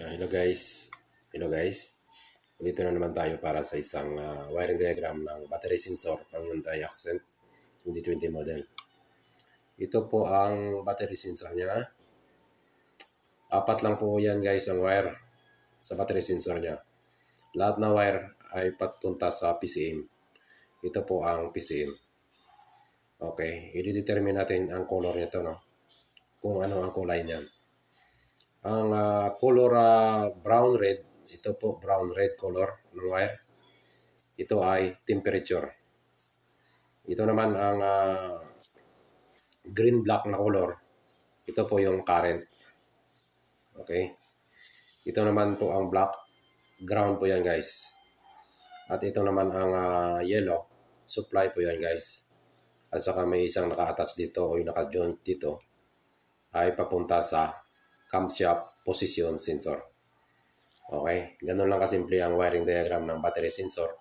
Uh, hello guys, hello guys. Dito na naman tayo para sa isang uh, wiring diagram ng battery sensor ng Hyundai Accent 2020 model. Ito po ang battery sensor niya. Apat lang po yan guys ang wire sa battery sensor niya. Lahat na wire ay patunta sa PCM. Ito po ang PCM. Okay, i-determine natin ang color nito no. Kung ano ang kulay niyan. Ang uh, color uh, brown red, ito po brown red color ng wire. Ito ay temperature. Ito naman ang uh, green black na color. Ito po yung current. Okay. Ito naman po ang black ground po yan guys. At ito naman ang uh, yellow supply po yan guys. At saka may isang naka-attach dito o yung naka-joint dito ay papunta sa camshaft position sensor. Okay, ganun lang kasimple ang wiring diagram ng battery sensor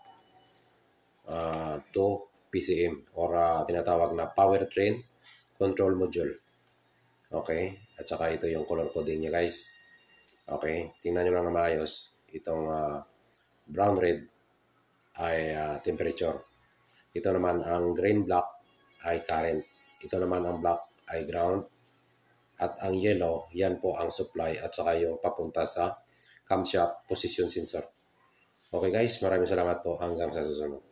uh, to PCM or uh, tinatawag na powertrain control module. Okay, at saka ito yung color coding niya guys. Okay, tingnan nyo lang na maayos. Itong uh, brown red ay uh, temperature. Ito naman ang green black ay current. Ito naman ang black ay ground at ang yellow, yan po ang supply at saka yung papunta sa camshaft position sensor. Okay guys, maraming salamat po hanggang sa susunod.